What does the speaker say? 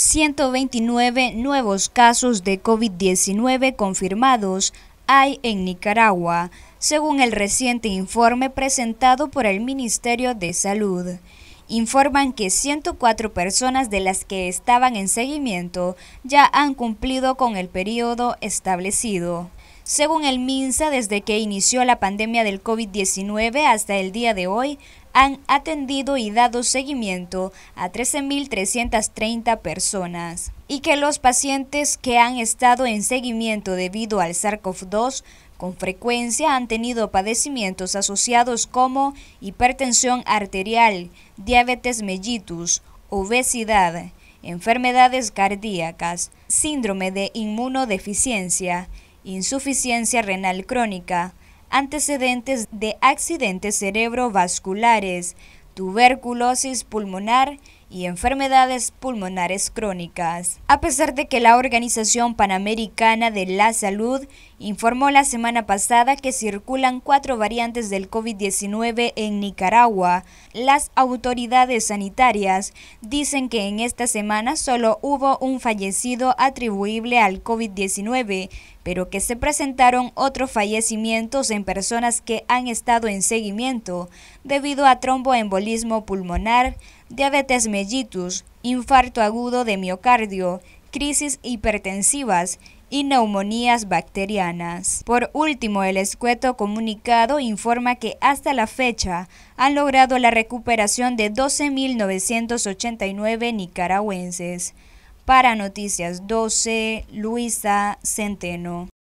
129 nuevos casos de COVID-19 confirmados hay en Nicaragua, según el reciente informe presentado por el Ministerio de Salud. Informan que 104 personas de las que estaban en seguimiento ya han cumplido con el periodo establecido. Según el MINSA, desde que inició la pandemia del COVID-19 hasta el día de hoy, han atendido y dado seguimiento a 13.330 personas y que los pacientes que han estado en seguimiento debido al SARS-CoV-2 con frecuencia han tenido padecimientos asociados como hipertensión arterial, diabetes mellitus, obesidad, enfermedades cardíacas, síndrome de inmunodeficiencia, insuficiencia renal crónica, antecedentes de accidentes cerebrovasculares, tuberculosis pulmonar y enfermedades pulmonares crónicas. A pesar de que la Organización Panamericana de la Salud informó la semana pasada que circulan cuatro variantes del COVID-19 en Nicaragua, las autoridades sanitarias dicen que en esta semana solo hubo un fallecido atribuible al COVID-19, pero que se presentaron otros fallecimientos en personas que han estado en seguimiento debido a tromboembolismo pulmonar, diabetes mellitus, infarto agudo de miocardio, crisis hipertensivas y neumonías bacterianas. Por último, el escueto comunicado informa que hasta la fecha han logrado la recuperación de 12.989 nicaragüenses. Para Noticias 12, Luisa Centeno.